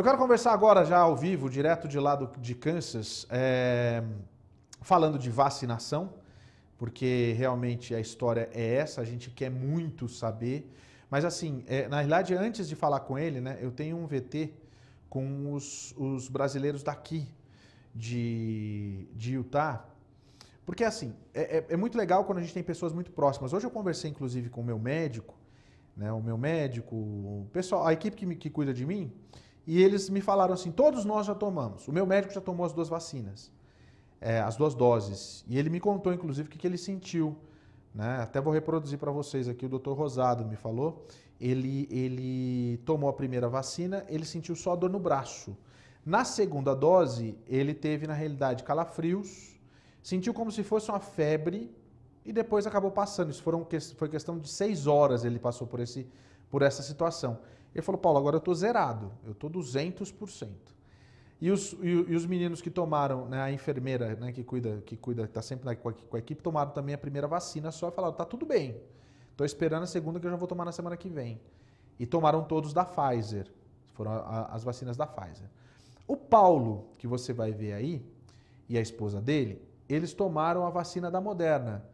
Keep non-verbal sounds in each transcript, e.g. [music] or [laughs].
Eu quero conversar agora já ao vivo, direto de lá do, de Kansas, é, falando de vacinação, porque realmente a história é essa, a gente quer muito saber. Mas assim, é, na realidade, antes de falar com ele, né, eu tenho um VT com os, os brasileiros daqui de, de Utah, porque assim, é, é, é, muito legal quando a gente tem pessoas muito próximas. Hoje eu conversei, inclusive, com o meu médico, né? O meu médico, o pessoal, a equipe que, me, que cuida de mim, e eles me falaram assim: todos nós já tomamos. O meu médico já tomou as duas vacinas, é, as duas doses. E ele me contou, inclusive, o que, que ele sentiu. Né? Até vou reproduzir para vocês aqui, o doutor Rosado me falou. Ele, ele tomou a primeira vacina, ele sentiu só dor no braço. Na segunda dose, ele teve, na realidade, calafrios, sentiu como se fosse uma febre e depois acabou passando. Isso foram, foi questão de seis horas ele passou por, esse, por essa situação. Ele falou, Paulo, agora eu estou zerado, eu estou 200%. E os, e, e, os meninos que tomaram, né, a enfermeira né, que cuida, que cuida, está sempre na, com, a, com, a, equipe, tomaram também a primeira vacina só e falaram, tá tudo bem, estou esperando a segunda que eu já vou tomar na semana que vem. E tomaram todos da Pfizer, foram a, a, as vacinas da Pfizer. O Paulo, que você vai ver aí, e a esposa dele, eles tomaram a vacina da Moderna.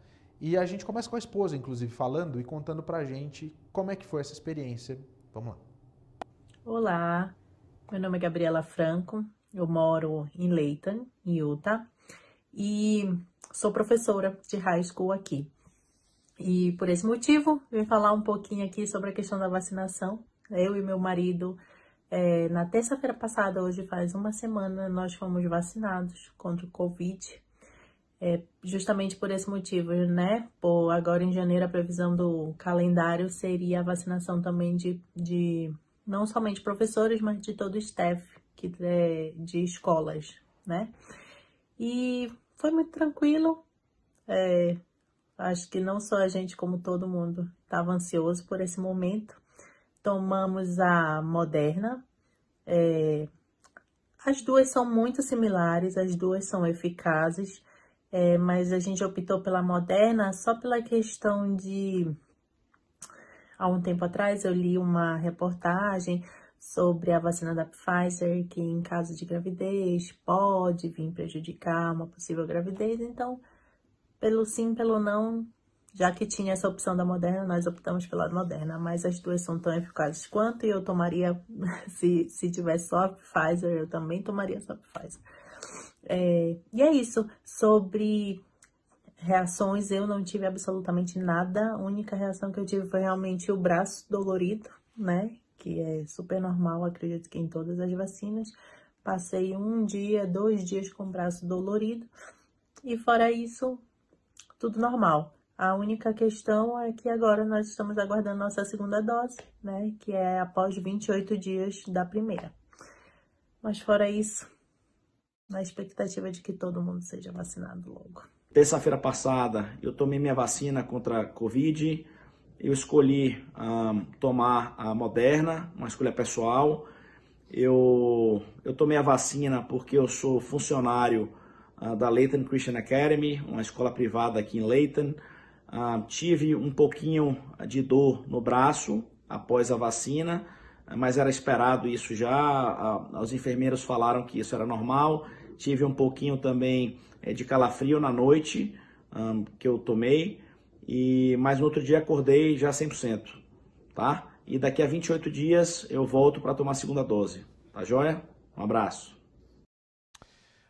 E a gente começa com a esposa, inclusive, falando e contando para a gente como é que foi essa experiência. Vamos lá. Olá, meu nome é Gabriela Franco, eu moro em Layton, em Utah, e sou professora de high school aqui. E por esse motivo, vim falar um pouquinho aqui sobre a questão da vacinação. Eu e meu marido, é, na terça-feira passada, hoje faz uma semana, nós fomos vacinados contra o Covid. É, justamente por esse motivo, né? Por agora em janeiro, a previsão do calendário seria a vacinação também de, de não somente professores, mas de todo o staff que, de, é, de escolas, né? E foi muito tranquilo. É, acho que não só a gente, como todo mundo, estava ansioso por esse momento. Tomamos a Moderna. É, as duas são muito similares, as duas são eficazes, é, mas a gente optou pela Moderna só pela questão de Há um tempo atrás eu li uma reportagem sobre a vacina da Pfizer, que em caso de gravidez pode vir prejudicar uma possível gravidez. Então, pelo sim, pelo não, já que tinha essa opção da Moderna, nós optamos pela Moderna, mas as duas são tão eficazes quanto e eu tomaria, [laughs] se, se tivesse só a Pfizer, eu também tomaria só a Pfizer. É, e é isso, sobre reações eu não tive absolutamente nada. A única reação que eu tive foi realmente o braço dolorido, né? Que é super normal, acredito que em todas as vacinas. Passei um dia, dois dias com o braço dolorido. E fora isso, tudo normal. A única questão é que agora nós estamos aguardando nossa segunda dose, né? Que é após 28 dias da primeira. Mas fora isso, na expectativa de que todo mundo seja vacinado logo. Terça-feira passada eu tomei minha vacina contra a Covid. Eu escolhi um, ah, tomar a Moderna, uma escolha pessoal. Eu, eu tomei a vacina porque eu sou funcionário uh, da Leighton Christian Academy, uma escola privada aqui em Leighton. Uh, tive um pouquinho de dor no braço após a vacina, mas era esperado isso já. Uh, os enfermeiros falaram que isso era normal tive um pouquinho também é, de calafrio na noite um, que eu tomei, e mas no outro dia acordei já 100%, tá? E daqui a 28 dias eu volto para tomar a segunda dose, tá joia? Um abraço.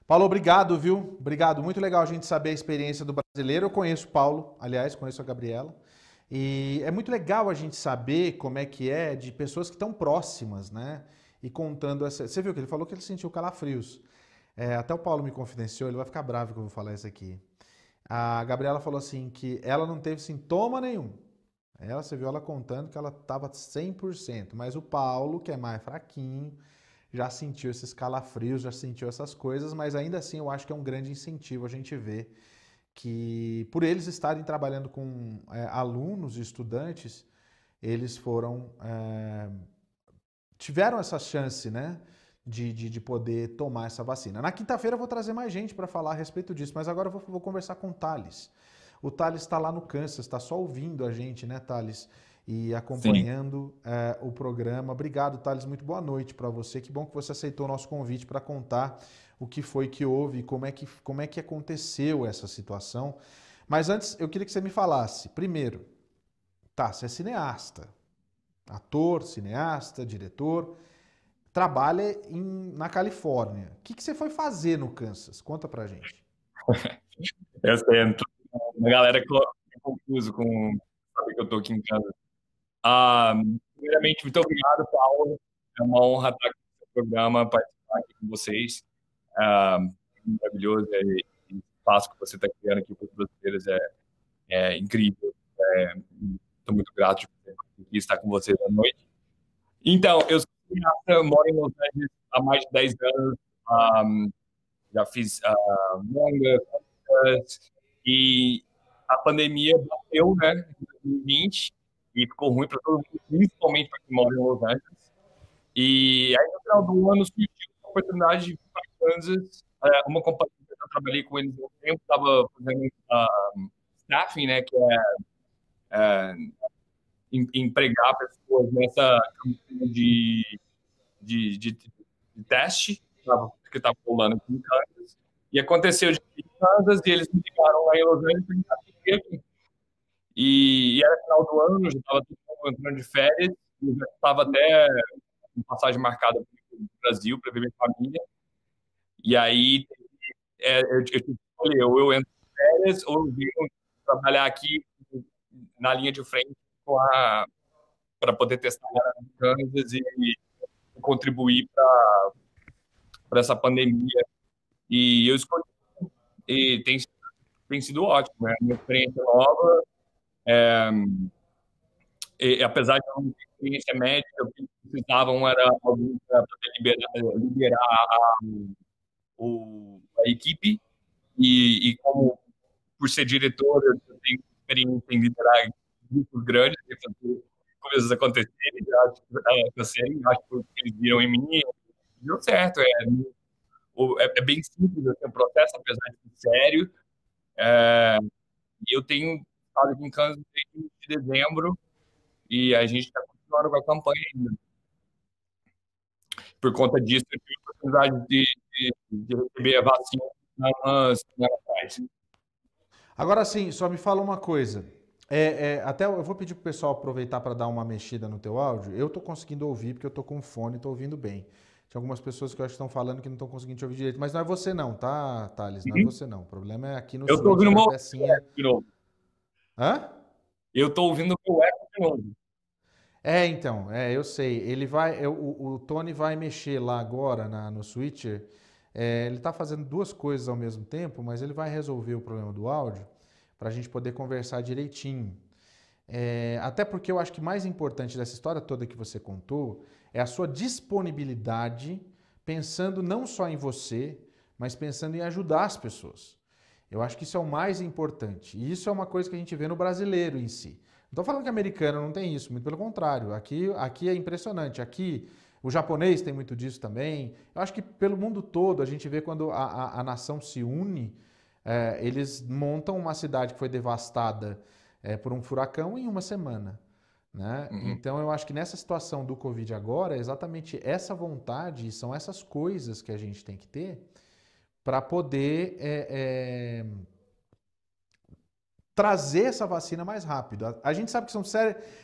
Paulo, obrigado, viu? Obrigado, muito legal a gente saber a experiência do brasileiro. Eu conheço o Paulo, aliás, conheço a Gabriela. E é muito legal a gente saber como é que é de pessoas que estão próximas, né? E contando essa. Você viu que ele falou que ele sentiu calafrios. É, até o Paulo me confidenciou, ele vai ficar bravo que eu vou falar isso aqui. A Gabriela falou assim que ela não teve sintoma nenhum. Ela, você viu ela contando que ela estava 100%, mas o Paulo, que é mais fraquinho, já sentiu esses calafrios, já sentiu essas coisas, mas ainda assim eu acho que é um grande incentivo a gente ver que, por eles estarem trabalhando com é, alunos e estudantes, eles foram. É, tiveram essa chance, né? de, de, de, poder tomar essa vacina. Na quinta-feira eu vou trazer mais gente para falar a respeito disso, mas agora eu vou, vou conversar com o Thales. O Thales está lá no Kansas, está só ouvindo a gente, né, Thales? E acompanhando é, o programa. Obrigado, Thales. Muito boa noite para você. Que bom que você aceitou o nosso convite para contar o que foi que houve, como é que, como é que aconteceu essa situação. Mas antes, eu queria que você me falasse, primeiro, tá, você é cineasta, ator, cineasta, diretor trabalha em, na Califórnia. O que, que, você foi fazer no Kansas? Conta pra gente. [laughs] Eu é a galera é confuso com saber que eu tô aqui em casa. Ah, primeiramente, muito obrigado, Paulo. É uma honra estar aqui no programa, participar aqui com vocês. Ah, maravilhoso. É, o espaço que você está criando aqui para os brasileiros é, é incrível. Estou é, muito grato por estar com vocês à noite. Então, eu sou eu moro em Los Angeles há mais de 10 anos. Um, já fiz uh, e a pandemia bateu, né, em 2020 e ficou ruim para todo mundo, principalmente para quem mora em Los Angeles. E aí, no final do ano, surgiu a oportunidade de ir para Kansas. É, uma companhia que eu trabalhei com eles há um tempo, estava fazendo uh, staffing, né, que é uh, em, empregar pessoas nessa de, de, de, de teste que estava rolando aqui em Kansas. E aconteceu de Kansas e eles me ligaram lá em Los Angeles E, e era final do ano, já estava entrando de férias, e já estava até uma passagem marcada para o Brasil para ver minha família. E aí é, eu, escolhi eu, eu entro de férias ou eu vim trabalhar aqui na linha de frente para poder testar Kansas e, contribuir para essa pandemia. E eu escolhi, e tem, tem sido ótimo, né? Uma experiência nova. É, e, apesar de não ter experiência médica, o que precisavam era alguém para poder liberar, liberar a, o, a equipe. E, e como, por ser diretor, eu tenho experiência em liderar grupos grandes fazer né, coisas acontecerem, acho, é, acho que eles viram em mim, deu certo. É, é, é, é bem simples, assim, o processo, apesar de ser sério. É, eu tenho estado em Kansas desde de dezembro e a gente está continuando com a campanha ainda. Por conta disso, eu tive a oportunidade de, de, de receber a vacina né, na semana né, atrás. Agora sim, só me fala uma coisa. É, é, até eu vou pedir pro pessoal aproveitar para dar uma mexida no teu áudio. Eu tô conseguindo ouvir porque eu tô com fone, e tô ouvindo bem. Tem algumas pessoas que eu acho que estão falando que não estão conseguindo te ouvir direito, mas não é você não, tá, Thales? Não é uhum. é você não. O problema é aqui no Eu tô ouvindo meu pecinha... de novo. Hã? Eu tô ouvindo meu eco de novo. É, então, é, eu sei. Ele vai, eu, o, o, Tony vai mexer lá agora na, no switcher. É, ele tá fazendo duas coisas ao mesmo tempo, mas ele vai resolver o problema do áudio para a gente poder conversar direitinho. É, até porque eu acho que mais importante dessa história toda que você contou é a sua disponibilidade, pensando não só em você, mas pensando em ajudar as pessoas. Eu acho que isso é o mais importante. E isso é uma coisa que a gente vê no brasileiro em si. Não estou falando que americano não tem isso, muito pelo contrário. Aqui, aqui é impressionante. Aqui o japonês tem muito disso também. Eu acho que pelo mundo todo a gente vê quando a, a, a nação se une, é, eles montam uma cidade que foi devastada é, por um furacão em uma semana. Né? Uhum. Então, eu acho que nessa situação do Covid agora, é exatamente essa vontade, são essas coisas que a gente tem que ter para poder é, é, trazer essa vacina mais rápido. A, a gente sabe que são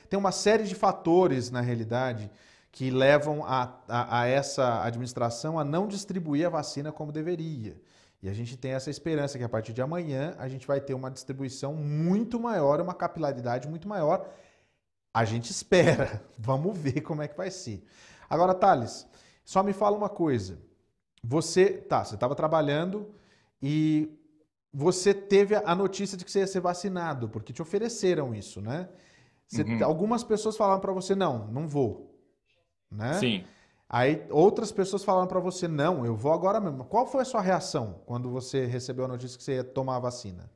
tem uma série de fatores, na realidade, que levam a, a, a essa administração a não distribuir a vacina como deveria. E a gente tem essa esperança que a partir de amanhã a gente vai ter uma distribuição muito maior, uma capilaridade muito maior. A gente espera. [laughs] Vamos ver como é que vai ser. Agora, Thales, só me fala uma coisa. Você, tá, você estava trabalhando e você teve a notícia de que você ia ser vacinado, porque te ofereceram isso, né? Você, uhum. Algumas pessoas falaram para você, não, não vou, né? Sim. Aí outras pessoas falaram para você, não, eu vou agora mesmo. Qual foi a sua reação quando você recebeu a notícia que você ia tomar a vacina?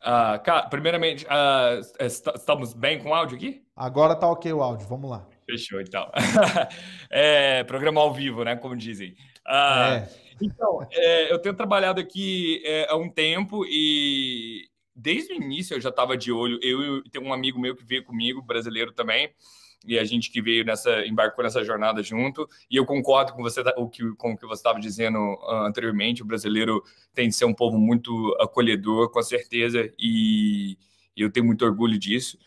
Uh, ah, cara, primeiramente, uh, estamos bem com o áudio aqui? Agora tá ok o áudio, vamos lá. Fechou, então. [laughs] é, programa ao vivo, né? Como dizem. Uh, é. Então, é, eu tenho trabalhado aqui é, há um tempo e desde o início eu já estava de olho. Eu e um amigo meu que veio comigo, brasileiro também, e a gente que veio nessa embarcou nessa jornada junto. E eu concordo com você o que com o que você estava dizendo ah, anteriormente. O brasileiro tem de ser um povo muito acolhedor, com certeza, e eu tenho muito orgulho disso.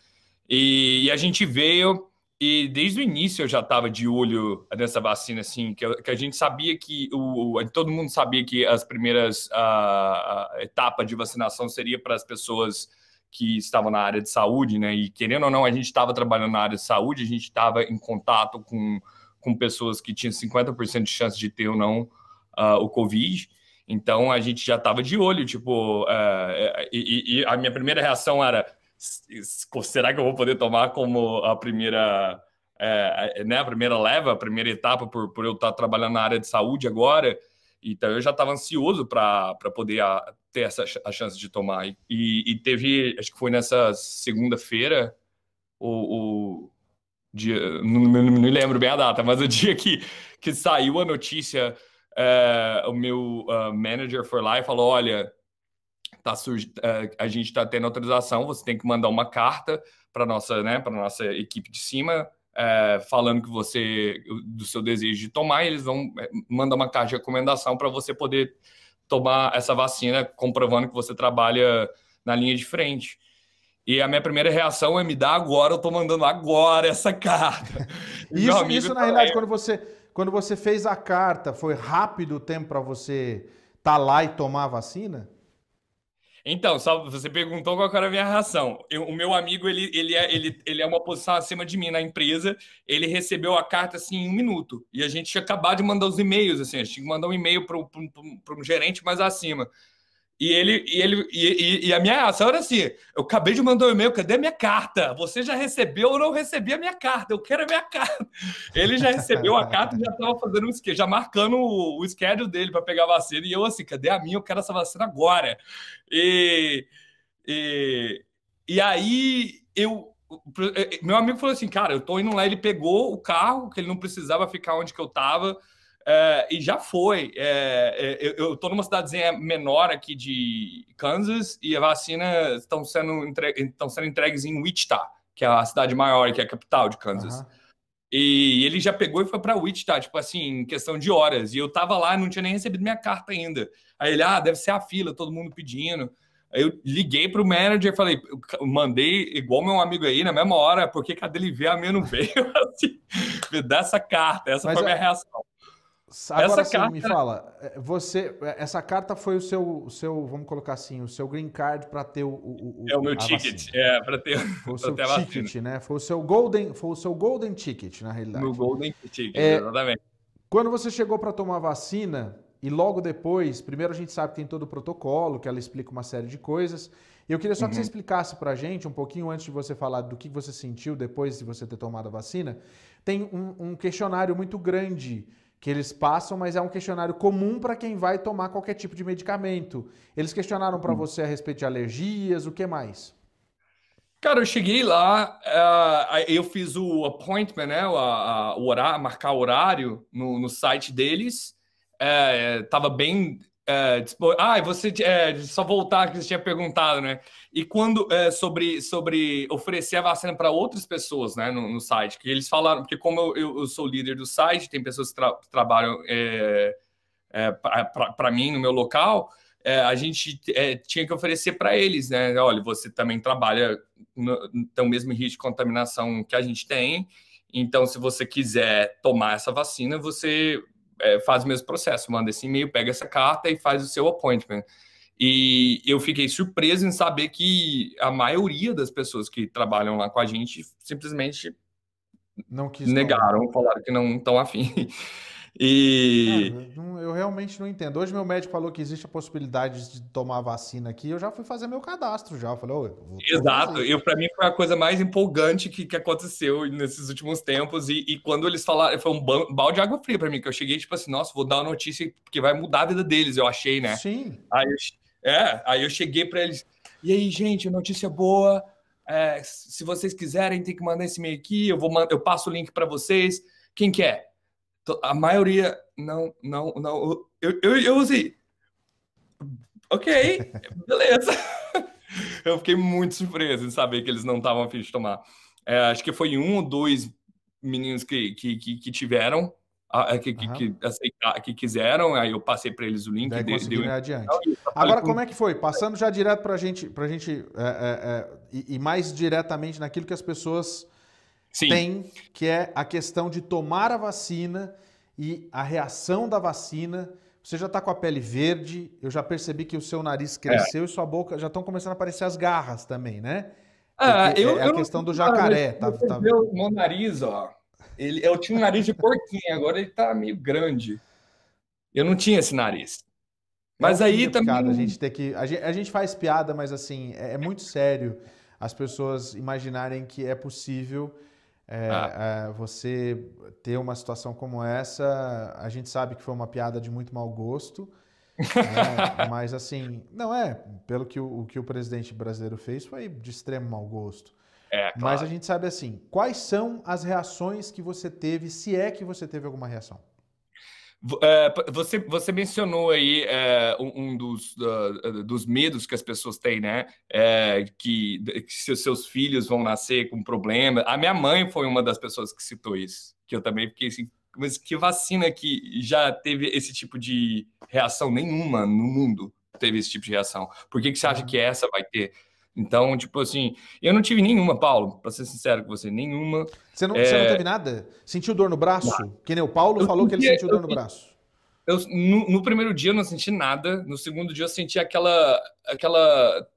E, e a gente veio e desde o início eu já estava de olho nessa vacina, assim, que, que a gente sabia que o, todo mundo sabia que as primeiras a ah, ah, etapa de vacinação seria para as pessoas que estavam na área de saúde, né? E querendo ou não, a gente estava trabalhando na área de saúde, a gente estava em contato com, com pessoas que tinham 50% de chance de ter ou não uh, o Covid. Então a gente já estava de olho, tipo, uh, e, e, a minha primeira reação era: será que eu vou poder tomar como a primeira, eh, né, a primeira leva, a primeira etapa por, por eu estar tá trabalhando na área de saúde agora? Então eu já estava ansioso para poder ter essa a chance de tomar. E, e teve, acho que foi nessa segunda-feira, o, o dia, não, não, me lembro bem a data, mas o [laughs] dia que, que saiu a notícia, é, o meu uh, manager foi lá e falou: olha, tá eh, a gente está tendo autorização, você tem que mandar uma carta para nossa, né, para nossa equipe de cima. É, falando que você do seu desejo de tomar, eles vão mandar uma carta de recomendação para você poder tomar essa vacina, comprovando que você trabalha na linha de frente. E a minha primeira reação é me dar agora, eu tô mandando agora essa carta. [laughs] isso, isso na tá realidade, quando você, quando você fez a carta, foi rápido o tempo para você estar tá lá e tomar a vacina? Então, só você perguntou qual era a minha ração. Eu, o meu amigo, ele, ele, é, ele, ele é uma posição acima de mim na empresa. Ele recebeu a carta assim em um minuto. E a gente tinha acabado de mandar os e-mails, assim, a gente tinha que mandar um e-mail para um gerente mais acima. E ele, e ele, e, e, a minha reação era assim: eu acabei de mandar um e-mail, cadê minha carta? Você já recebeu ou não recebi a minha carta? Eu quero a minha [laughs] carta. Ele já recebeu a carta e já estava fazendo um esquema já marcando o, o schedule dele para pegar a vacina. E eu assim, cadê a minha? Eu quero essa vacina agora. E, e, e aí eu. Meu amigo falou assim: cara, eu tô indo lá. Ele pegou o carro, que ele não precisava ficar onde que eu tava é, e já foi. É, é, eu estou numa cidadezinha menor aqui de Kansas e a vacina estão sendo, entre... sendo entregues em Wichita, que é a cidade maior, que é a capital de Kansas. Uhum. E ele já pegou e foi para Wichita, tipo assim, em questão de horas. E eu tava lá, e não tinha nem recebido minha carta ainda. Aí ele, ah, deve ser a fila, todo mundo pedindo. Aí eu liguei pro manager e falei, mandei igual meu amigo aí na mesma hora, porque cadê ele ver a minha não veio? [laughs] assim, me dá essa carta, essa Mas foi a minha reação. Agora essa sim, carta... me fala, é, você, é, essa carta foi o seu, o seu, vamos colocar assim, o seu green card para ter o, o, É o meu ticket, vacina. é, para ter, foi o [laughs] seu ticket, né? Foi o seu golden, foi o seu golden ticket na realidade. Meu golden ticket, é, exatamente. Quando você chegou para tomar vacina e logo depois, primeiro a gente sabe que tem todo o protocolo, que ela explica uma série de coisas. Eu queria só que você uhum. explicasse para a gente, um pouquinho antes de você falar do que você sentiu depois de você ter tomado a vacina, tem um, um questionário muito grande que eles passam, mas é um questionário comum para quem vai tomar qualquer tipo de medicamento. Eles questionaram para hum. você a respeito de alergias, o que mais? Cara, eu cheguei lá, uh, eu fiz o appointment, né, o, a, o horário, marcar horário no, no site deles. Uh, tava bem é, dispo... Ah, você é, só voltar que você tinha perguntado, né? E quando é, sobre, sobre oferecer a vacina para outras pessoas, né, no, no, site, que eles falaram, porque como eu, eu sou líder do site, tem pessoas que, tra trabalham é, é, para é, mim no meu local, a gente tinha que oferecer para eles, né? Olha, você também trabalha no, no mesmo risco de contaminação que a gente tem, então se você quiser tomar essa vacina, você é, faz o mesmo processo, manda esse e-mail, pega essa carta e faz o seu appointment. E eu fiquei surpreso em saber que a maioria das pessoas que trabalham lá com a gente simplesmente não quis, negaram, não. falaram que não estão afim. E. É, eu realmente não entendo. Hoje meu médico falou que existe a possibilidade de tomar vacina aqui. Eu já fui fazer meu cadastro já. Eu falei, oh, eu Exato. E para mim foi a coisa mais empolgante que, que aconteceu nesses últimos tempos. E, e quando eles falaram, foi um balde de água fria para mim, que eu cheguei tipo assim, nossa, vou dar uma notícia que vai mudar a vida deles, eu achei, né? Sim. Aí eu, é, aí eu cheguei para eles. E aí, gente, notícia boa. É, se vocês quiserem, tem que mandar esse e-mail aqui. Eu vou eu passo o link para vocês. Quem quer? É? Então, a maioria não, não, não. Eu, eu, eu usei. Assim, ok, beleza. [laughs] eu fiquei muito surpreso em saber que eles não estavam afim de tomar. É, acho que foi um ou dois meninos que, que, que, que tiveram, que, que, que, aceitar, que quiseram, aí eu passei para eles o link. Daí deu, deu... adiante. Então, Agora, como é que foi? Passando já direto para a gente, pra gente é, é, é e mais diretamente naquilo que as pessoas Sim. tem, que é a questão de tomar a vacina e a reação da vacina. Você já está com a pele verde, eu já percebi que o seu nariz é. cresceu é. e sua boca já estão começando a aparecer as garras também, né? Ah, eu, é a eu questão não... do ah, jacaré. tá, tá... Meu, nariz, ó. Ele, eu tinha um nariz de porquinho, agora ele tá meio grande. Eu não tinha esse nariz. Mas é aí também. Cara, a gente tem que. A gente, a gente, faz piada, mas assim, é, é muito sério as pessoas imaginarem que é possível é, ah. é, você ter uma situação como essa, a gente sabe que foi uma piada de muito mau gosto, né? [laughs] mas assim, não é, pelo que o, o, que o presidente brasileiro fez foi de extremo mau gosto. É, claro. Mas a gente sabe assim, quais são as reações que você teve, se é que você teve alguma reação? É, você, você mencionou aí é, um, dos, uh, dos medos que as pessoas têm, né? É, que, que seus filhos vão nascer com problema. A minha mãe foi uma das pessoas que citou isso, que eu também fiquei assim, mas que vacina que já teve esse tipo de reação nenhuma no mundo teve esse tipo de reação? Por que, que você acha uhum. que essa vai ter? Então, tipo assim, eu não tive nenhuma, Paulo, para ser sincero com você, nenhuma. Você não, é... você não é, teve nada? Sentiu dor no braço? Não. Que nem o Paulo eu falou sentia, que ele sentiu dor no braço. Eu, no, no, primeiro dia eu não senti nada, no segundo dia eu senti aquela, aquela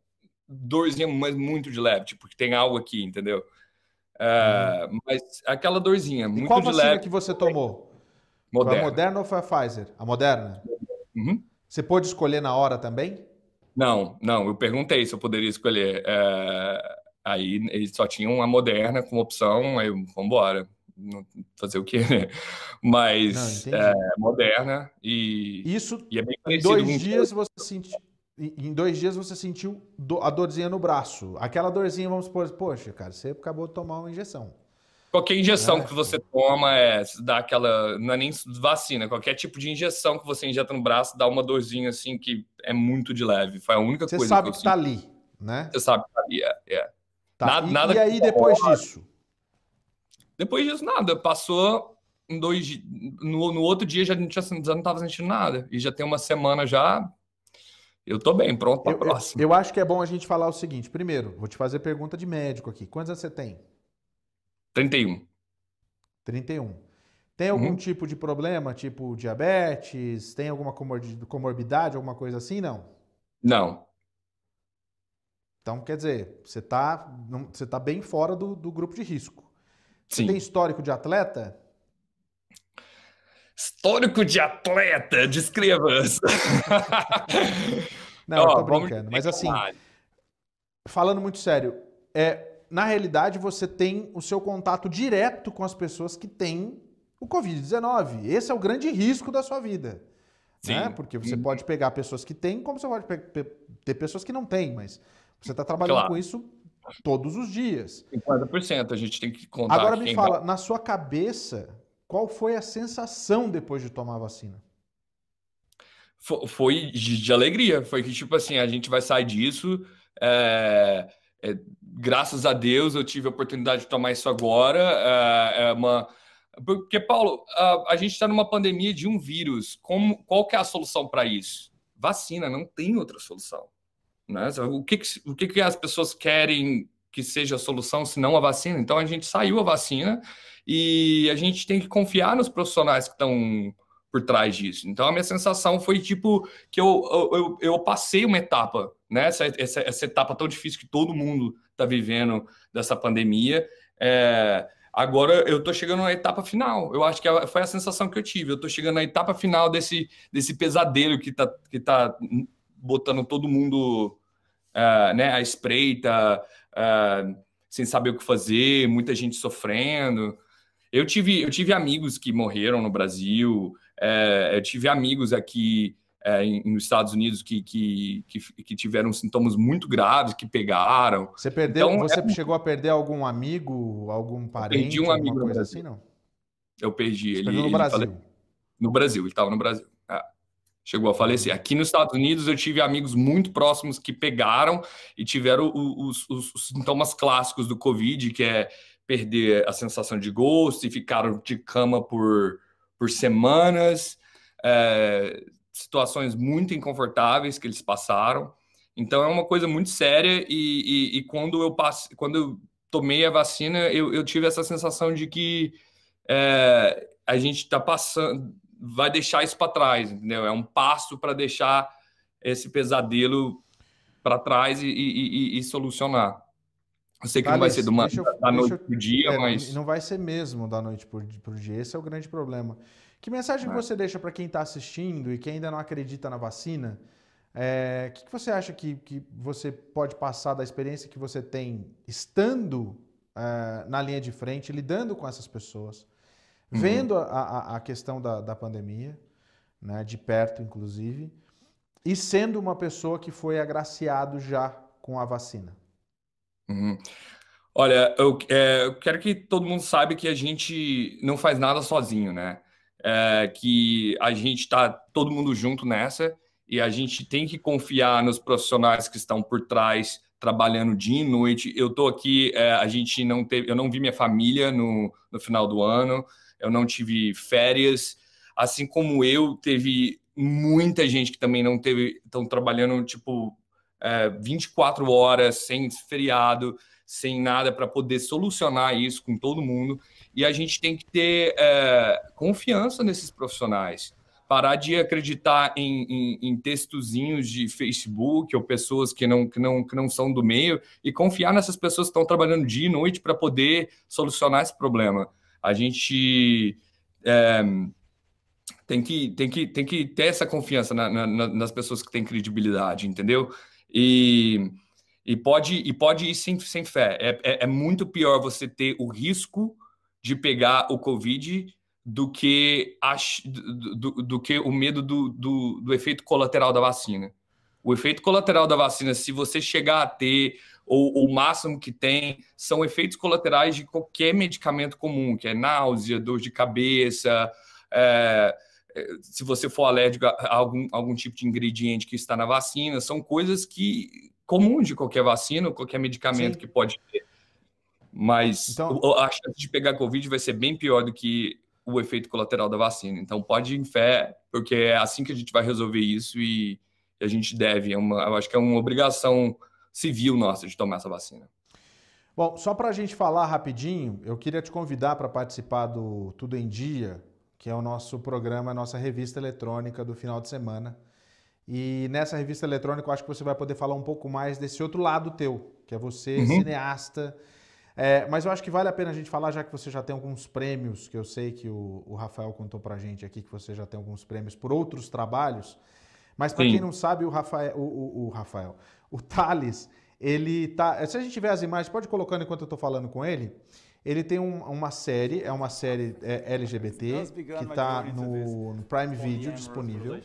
dorzinha, mas muito de leve, tipo, que tem algo aqui, entendeu? É, hum. Mas aquela dorzinha, e muito qual vacina que você tomou? Moderna. Foi a Moderna ou foi a Pfizer? A Moderna? Uhum. Você pôde escolher na hora também? Não, não, eu perguntei se eu poderia escolher. É, aí eles só tinham uma moderna como opção, aí vamos embora. Fazer o quê? [laughs] Mas não, é, moderna e. Isso. E é bem dois dias você sentiu. Em dois dias você sentiu a dorzinha no braço. Aquela dorzinha, vamos supor, poxa, cara, você acabou de tomar uma injeção. Qualquer injeção é. que você toma é dá aquela. Não é nem vacina, qualquer tipo de injeção que você injeta no braço dá uma dorzinha assim que é muito de leve. Foi a única você coisa. Você sabe que, está tá ali, né? Você sabe que tá ali, é. é. Tá. Nada, e, nada e aí depois disso? Depois disso, nada. Passou dois, no, no outro dia já não, tinha, já não tava sentindo nada. E já tem uma semana já. Eu tô bem, pronto pra eu, próxima. Eu, eu acho que é bom a gente falar o seguinte. Primeiro, vou te fazer pergunta de médico aqui. Quantos anos você tem? 31. 31. Tem algum uhum. tipo de problema, tipo diabetes? Tem alguma comorbidade, alguma coisa assim? Não. Não. Então, quer dizer, você está você tá bem fora do, do grupo de risco. Você tem histórico de atleta? Histórico de atleta, descreva-se. [laughs] Não, Ó, eu tô brincando. Mas assim, falando muito sério, é, na realidade, você tem o seu contato direto com as pessoas que têm o Covid-19. Esse é o grande risco da sua vida. Né? Sim. Né? Porque você uhum. pode pegar pessoas que têm, como você pode ter pessoas que não têm, mas você está trabalhando claro. com isso todos os dias. 50% a gente tem que contar. Agora me fala, vai... na sua cabeça, qual foi a sensação depois de tomar a vacina? Foi de, alegria. Foi que, tipo assim, a gente vai sair disso. É... É, graças a Deus eu tive a oportunidade de tomar isso agora. É, é uma... Porque, Paulo, a, a gente está numa pandemia de um vírus. Como, qual que é a solução para isso? Vacina, não tem outra solução. Né? O, que, que o que, que as pessoas querem que seja a solução, se não a vacina? Então a gente saiu a vacina e a gente tem que confiar nos profissionais que estão por trás disso. Então a minha sensação foi tipo que eu, eu, eu passei uma etapa, né? Essa, essa, essa etapa tão difícil que todo mundo está vivendo dessa pandemia. É, agora eu estou chegando na etapa final. Eu acho que é, foi a sensação que eu tive. Eu estou chegando na etapa final desse, desse pesadelo que está que tá botando todo mundo é, né, à espreita, é, sem saber o que fazer, muita gente sofrendo. Eu tive, eu tive amigos que morreram no Brasil, é, eu tive amigos aqui é, nos Estados Unidos que, que, que, que, tiveram sintomas muito graves, que pegaram. Você perdeu? Então, você é... chegou a perder algum amigo, algum parente? perdi um amigo coisa assim, não? Eu perdi. Você ele, no ele Brasil. Fale... No Brasil, ele estava no Brasil. É, chegou a falecer. Aqui nos Estados Unidos eu tive amigos muito próximos que pegaram e tiveram os, os, os sintomas clássicos do Covid, que é perder a sensação de gosto e ficaram de cama por por semanas, é, situações muito inconfortáveis que eles passaram. Então é uma coisa muito séria e, e, e quando eu passe, quando eu tomei a vacina, eu, eu tive essa sensação de que é, a gente está passando, vai deixar isso para trás, entendeu? É um passo para deixar esse pesadelo para trás e, e solucionar. Eu sei que não vai ser do uma, eu, da noite eu, pro dia, é, mas. Não vai ser mesmo da noite pro, pro dia, esse é o grande problema. Que mensagem é. você deixa para quem está assistindo e que ainda não acredita na vacina? O é, que, que, você acha que, que você pode passar da experiência que você tem estando é, na linha de frente, lidando com essas pessoas, uhum. vendo a, a, a, questão da, da pandemia, né, de perto, inclusive, e sendo uma pessoa que foi agraciado já com a vacina? Uhum. Olha, eu, é, eu, quero que todo mundo saiba que a gente não faz nada sozinho, né? É, que a gente está todo mundo junto nessa e a gente tem que confiar nos profissionais que estão por trás trabalhando dia e noite. Eu estou aqui, é, a gente não teve, eu não vi minha família no, no final do ano, eu não tive férias, assim como eu teve muita gente que também não teve, estão trabalhando tipo é, 24 horas, sem feriado, sem nada, para poder solucionar isso com todo mundo. E a gente tem que ter é, confiança nesses profissionais. Parar de acreditar em, em, em, textozinhos de Facebook ou pessoas que não, que, não, que não são do meio e confiar nessas pessoas que estão trabalhando dia e noite para poder solucionar esse problema. A gente é, tem, que, tem, que, tem que ter essa confiança na, na, nas pessoas que têm credibilidade, entendeu? E, e, pode, e pode ir sem, sem fé. É, é, é muito pior você ter o risco de pegar o Covid do que, a, do, do, do, que o medo do, do, do efeito colateral da vacina. O efeito colateral da vacina, se você chegar a ter ou, o máximo que tem, são efeitos colaterais de qualquer medicamento comum, que é náusea, dor de cabeça, é, se você for alérgico a algum, algum tipo de ingrediente que está na vacina, são coisas que comuns de qualquer vacina, qualquer medicamento Sim. que pode ter. Mas então... a chance de pegar Covid vai ser bem pior do que o efeito colateral da vacina. Então pode ir em fé, porque é assim que a gente vai resolver isso e a gente deve. É uma, eu acho que é uma obrigação civil nossa de tomar essa vacina. Bom, só para a gente falar rapidinho, eu queria te convidar para participar do Tudo em Dia, que é o nosso programa, a nossa revista eletrônica do final de semana. E nessa revista eletrônica eu acho que você vai poder falar um pouco mais desse outro lado teu, que é você, uhum. cineasta. É, mas eu acho que vale a pena a gente falar, já que você já tem alguns prêmios, que eu sei que o, o Rafael contou pra gente aqui que você já tem alguns prêmios por outros trabalhos. Mas para quem não sabe, o Rafael, o, o, o Rafael, o Thales, ele tá. Se a gente tiver as imagens, pode colocando enquanto eu estou falando com ele. Ele tem um, uma série, é uma série é, LGBT, que está no, no, Prime Video disponível.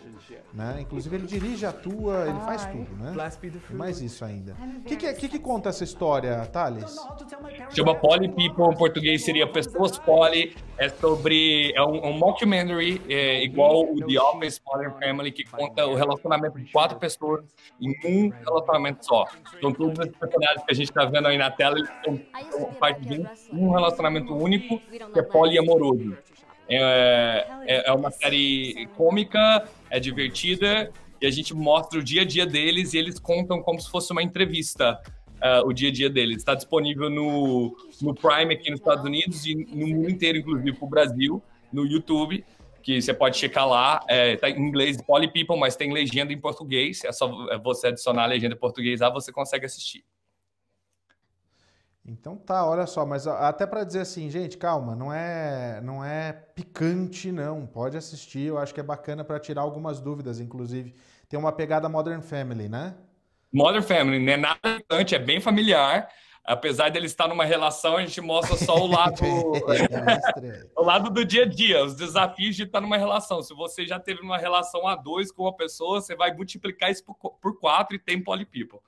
Né? Inclusive, ele dirige, atua, ele faz tudo, né? Mais isso ainda. O que, é, que, que, conta essa história, Thales? Chama Poly People, em português seria Pessoas Poly. É sobre. É um, um mockumentary, é, igual o The Office Modern Family, que conta o relacionamento de quatro pessoas em um relacionamento só. Então, todos os personagens que a gente está vendo aí na tela, são, são parte é de um relacionamento único, é, que é poliamoroso. É, é, é uma série cômica, é divertida, e a gente mostra o dia a dia deles e eles contam como se fosse uma entrevista. Uh, o dia a dia deles. Está disponível no, no Prime aqui nos Estados Unidos e no mundo inteiro, inclusive para o Brasil, no YouTube, que você pode checar lá. Está é, tá em inglês Poly People, mas tem legenda em português. É só é, você adicionar a legenda em português lá, você consegue assistir. Então tá, olha só, mas até para dizer assim, gente, calma, não é, não é picante não, pode assistir, eu acho que é bacana para tirar algumas dúvidas, inclusive. Tem uma pegada Modern Family, né? Modern Family, não é nada picante, é bem familiar apesar dele estar numa relação, a gente mostra só o lado [laughs] é, o lado do dia a dia, os desafios de estar numa relação. Se você já teve uma relação a dois com uma pessoa, você vai multiplicar isso por, quatro e tem polypeople.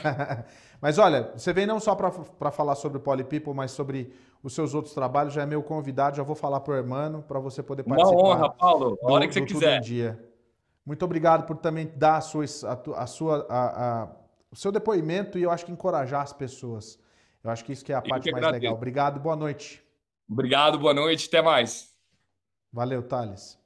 [laughs] mas olha, você vem não só para falar sobre o polypeople, mas sobre os seus outros trabalhos, já é meu convidado, já vou falar para o irmão para você poder participar. Uma honra, Paulo, na hora que você quiser. Muito obrigado por também dar a sua, a, a sua a, a o seu depoimento e eu acho que encorajar as pessoas. Eu acho que isso que é a eu parte mais legal. Obrigado, boa noite. Obrigado, boa noite, até mais. Valeu, Thales.